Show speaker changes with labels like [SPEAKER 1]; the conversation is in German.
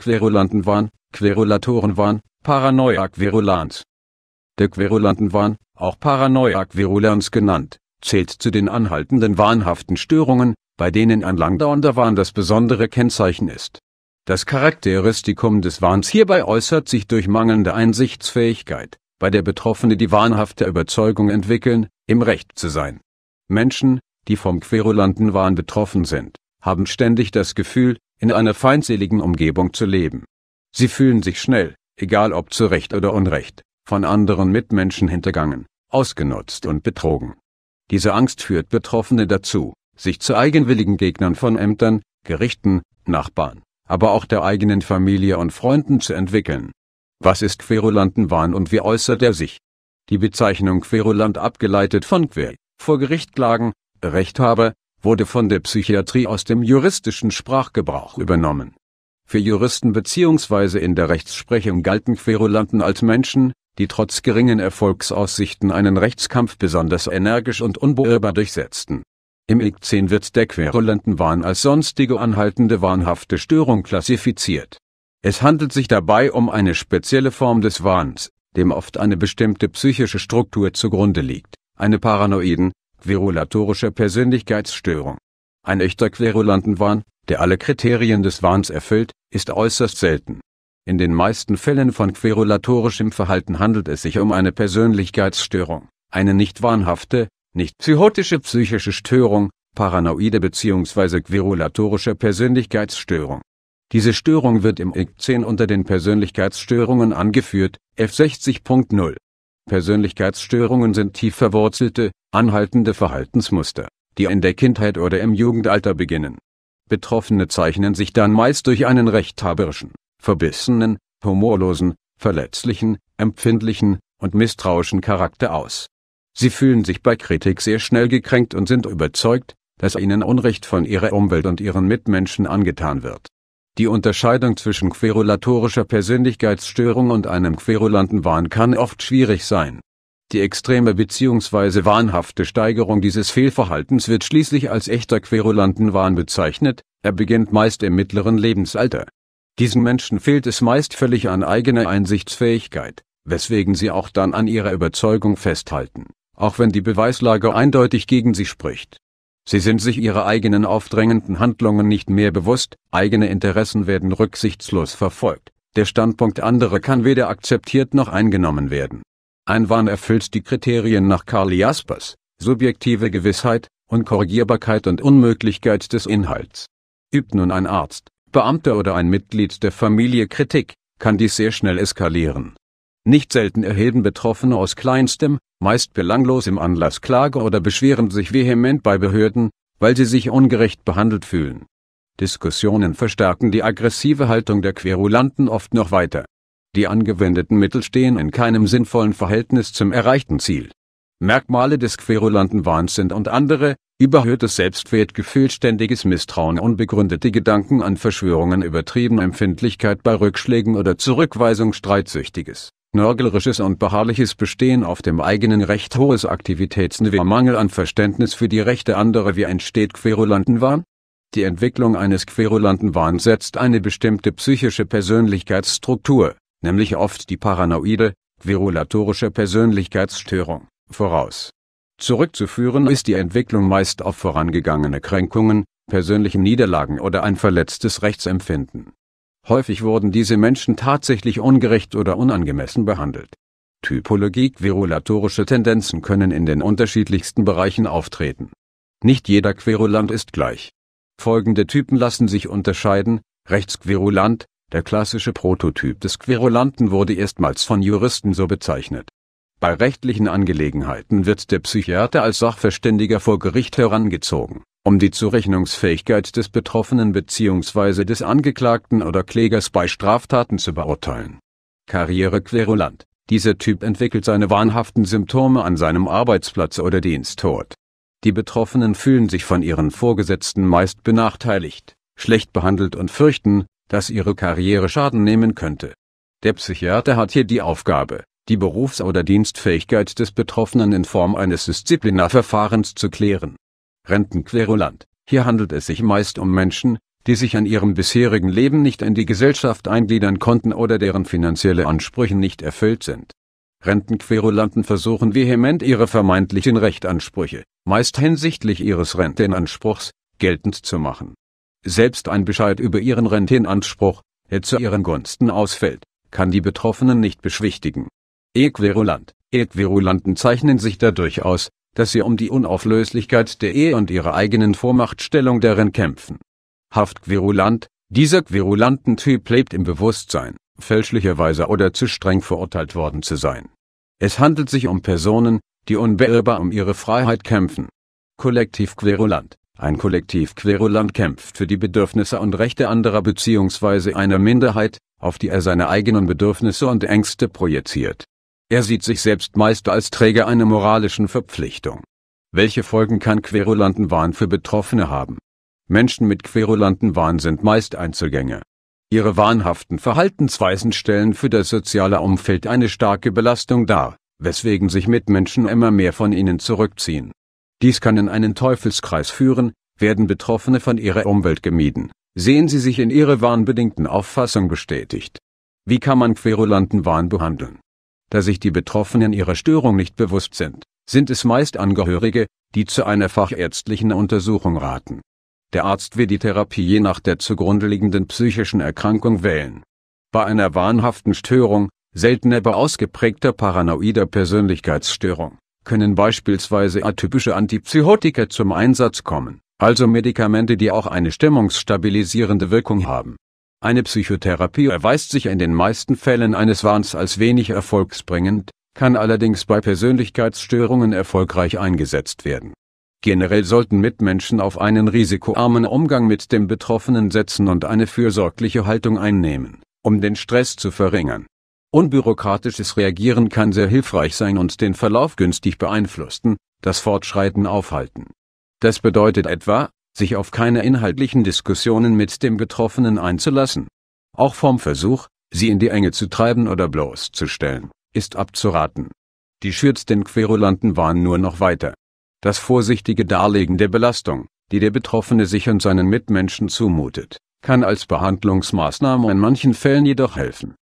[SPEAKER 1] Querulantenwahn, Querulatorenwahn, Paranoia querulans Der Querulantenwahn, auch Paranoia querulans genannt, zählt zu den anhaltenden wahnhaften Störungen, bei denen ein langdauernder Wahn das besondere Kennzeichen ist. Das Charakteristikum des Wahns hierbei äußert sich durch mangelnde Einsichtsfähigkeit, bei der Betroffene die wahnhafte Überzeugung entwickeln, im Recht zu sein. Menschen, die vom Querulantenwahn betroffen sind, haben ständig das Gefühl, in einer feindseligen Umgebung zu leben. Sie fühlen sich schnell, egal ob zu Recht oder Unrecht, von anderen Mitmenschen hintergangen, ausgenutzt und betrogen. Diese Angst führt Betroffene dazu, sich zu eigenwilligen Gegnern von Ämtern, Gerichten, Nachbarn, aber auch der eigenen Familie und Freunden zu entwickeln. Was ist Querulantenwahn und wie äußert er sich? Die Bezeichnung Querulant abgeleitet von Quer, vor Gericht klagen, Rechthaber, wurde von der Psychiatrie aus dem juristischen Sprachgebrauch übernommen. Für Juristen bzw. in der Rechtsprechung galten Querulanten als Menschen, die trotz geringen Erfolgsaussichten einen Rechtskampf besonders energisch und unbeirrbar durchsetzten. Im IC10 wird der Querulantenwahn als sonstige anhaltende wahnhafte Störung klassifiziert. Es handelt sich dabei um eine spezielle Form des Wahns, dem oft eine bestimmte psychische Struktur zugrunde liegt, eine paranoiden, Virulatorische Persönlichkeitsstörung. Ein echter Querulantenwahn, der alle Kriterien des Wahns erfüllt, ist äußerst selten. In den meisten Fällen von querulatorischem Verhalten handelt es sich um eine Persönlichkeitsstörung, eine nicht wahnhafte, nicht psychotische psychische Störung, paranoide bzw. querulatorische Persönlichkeitsstörung. Diese Störung wird im IC10 unter den Persönlichkeitsstörungen angeführt, F60.0. Persönlichkeitsstörungen sind tief verwurzelte, anhaltende Verhaltensmuster, die in der Kindheit oder im Jugendalter beginnen. Betroffene zeichnen sich dann meist durch einen rechthaberischen, verbissenen, humorlosen, verletzlichen, empfindlichen und misstrauischen Charakter aus. Sie fühlen sich bei Kritik sehr schnell gekränkt und sind überzeugt, dass ihnen Unrecht von ihrer Umwelt und ihren Mitmenschen angetan wird die Unterscheidung zwischen querulatorischer Persönlichkeitsstörung und einem querulanten Wahn kann oft schwierig sein. Die extreme bzw. wahnhafte Steigerung dieses Fehlverhaltens wird schließlich als echter Querulantenwahn bezeichnet, er beginnt meist im mittleren Lebensalter. Diesen Menschen fehlt es meist völlig an eigener Einsichtsfähigkeit, weswegen sie auch dann an ihrer Überzeugung festhalten, auch wenn die Beweislage eindeutig gegen sie spricht Sie sind sich ihrer eigenen aufdrängenden Handlungen nicht mehr bewusst, eigene Interessen werden rücksichtslos verfolgt, der Standpunkt anderer kann weder akzeptiert noch eingenommen werden. Ein Wahn erfüllt die Kriterien nach Karl Jaspers, subjektive Gewissheit, Unkorrigierbarkeit und Unmöglichkeit des Inhalts. Übt nun ein Arzt, Beamter oder ein Mitglied der Familie Kritik, kann dies sehr schnell eskalieren nicht selten erheben Betroffene aus kleinstem, meist belanglosem Anlass Klage oder beschweren sich vehement bei Behörden, weil sie sich ungerecht behandelt fühlen. Diskussionen verstärken die aggressive Haltung der Querulanten oft noch weiter. Die angewendeten Mittel stehen in keinem sinnvollen Verhältnis zum erreichten Ziel. Merkmale des querulanten Wahns sind und andere, überhöhtes Selbstwertgefühl, ständiges Misstrauen, unbegründete Gedanken an Verschwörungen, übertriebene Empfindlichkeit bei Rückschlägen oder Zurückweisung, streitsüchtiges nörglerisches und beharrliches Bestehen auf dem eigenen Recht hohes Aktivitätsniveau Mangel an Verständnis für die Rechte anderer wie entsteht Querulantenwahn? Die Entwicklung eines querulanten setzt eine bestimmte psychische Persönlichkeitsstruktur, nämlich oft die paranoide, querulatorische Persönlichkeitsstörung, voraus. Zurückzuführen ist die Entwicklung meist auf vorangegangene Kränkungen, persönlichen Niederlagen oder ein verletztes Rechtsempfinden Häufig wurden diese Menschen tatsächlich ungerecht oder unangemessen behandelt. Typologie-querulatorische Tendenzen können in den unterschiedlichsten Bereichen auftreten. Nicht jeder Querulant ist gleich. Folgende Typen lassen sich unterscheiden: Rechtsquerulant, der klassische Prototyp des Querulanten wurde erstmals von Juristen so bezeichnet bei rechtlichen Angelegenheiten wird der Psychiater als Sachverständiger vor Gericht herangezogen, um die Zurechnungsfähigkeit des Betroffenen bzw. des Angeklagten oder Klägers bei Straftaten zu beurteilen. Karriere querulant. Dieser Typ entwickelt seine wahnhaften Symptome an seinem Arbeitsplatz oder Dienstort. Die Betroffenen fühlen sich von ihren Vorgesetzten meist benachteiligt, schlecht behandelt und fürchten, dass ihre Karriere Schaden nehmen könnte. Der Psychiater hat hier die Aufgabe, die Berufs- oder Dienstfähigkeit des Betroffenen in Form eines Disziplinarverfahrens zu klären. Rentenquerulant. Hier handelt es sich meist um Menschen, die sich an ihrem bisherigen Leben nicht in die Gesellschaft eingliedern konnten oder deren finanzielle Ansprüche nicht erfüllt sind. Rentenquerulanten versuchen vehement ihre vermeintlichen Rechtansprüche, meist hinsichtlich ihres Rentenanspruchs, geltend zu machen. Selbst ein Bescheid über ihren Rentenanspruch, der zu ihren Gunsten ausfällt, kann die Betroffenen nicht beschwichtigen Äquivalent. Äquivalenten zeichnen sich dadurch aus, dass sie um die Unauflöslichkeit der Ehe und ihre eigenen Vormachtstellung darin kämpfen. Haftquirulant, dieser Quirulantentyp lebt im Bewusstsein, fälschlicherweise oder zu streng verurteilt worden zu sein. Es handelt sich um Personen, die unbeirrbar um ihre Freiheit kämpfen. Kollektiv Querulant. Ein Kollektiv Querulant kämpft für die Bedürfnisse und Rechte anderer bzw. einer Minderheit, auf die er seine eigenen Bedürfnisse und Ängste projiziert. Er sieht sich selbst meist als Träger einer moralischen Verpflichtung. Welche Folgen kann Querulantenwahn für Betroffene haben? Menschen mit Querulantenwahn sind meist Einzelgänger. Ihre wahnhaften Verhaltensweisen stellen für das soziale Umfeld eine starke Belastung dar, weswegen sich Mitmenschen immer mehr von ihnen zurückziehen. Dies kann in einen Teufelskreis führen, werden Betroffene von ihrer Umwelt gemieden, sehen sie sich in ihrer wahnbedingten Auffassung bestätigt. Wie kann man Querulantenwahn behandeln? Da sich die Betroffenen ihrer Störung nicht bewusst sind, sind es meist Angehörige, die zu einer fachärztlichen Untersuchung raten. Der Arzt wird die Therapie je nach der zugrunde liegenden psychischen Erkrankung wählen. Bei einer wahnhaften Störung, seltener bei ausgeprägter paranoider Persönlichkeitsstörung, können beispielsweise atypische Antipsychotika zum Einsatz kommen, also Medikamente, die auch eine stimmungsstabilisierende Wirkung haben eine Psychotherapie erweist sich in den meisten Fällen eines Wahns als wenig erfolgsbringend, kann allerdings bei Persönlichkeitsstörungen erfolgreich eingesetzt werden. Generell sollten Mitmenschen auf einen risikoarmen Umgang mit dem Betroffenen setzen und eine fürsorgliche Haltung einnehmen, um den Stress zu verringern. Unbürokratisches Reagieren kann sehr hilfreich sein und den Verlauf günstig beeinflussen, das Fortschreiten aufhalten. Das bedeutet etwa, sich auf keine inhaltlichen Diskussionen mit dem Betroffenen einzulassen. Auch vom Versuch, sie in die Enge zu treiben oder bloßzustellen, ist abzuraten. Die schürt den Querulanten Wahn nur noch weiter. Das vorsichtige Darlegen der Belastung, die der Betroffene sich und seinen Mitmenschen zumutet, kann als Behandlungsmaßnahme in manchen Fällen jedoch helfen.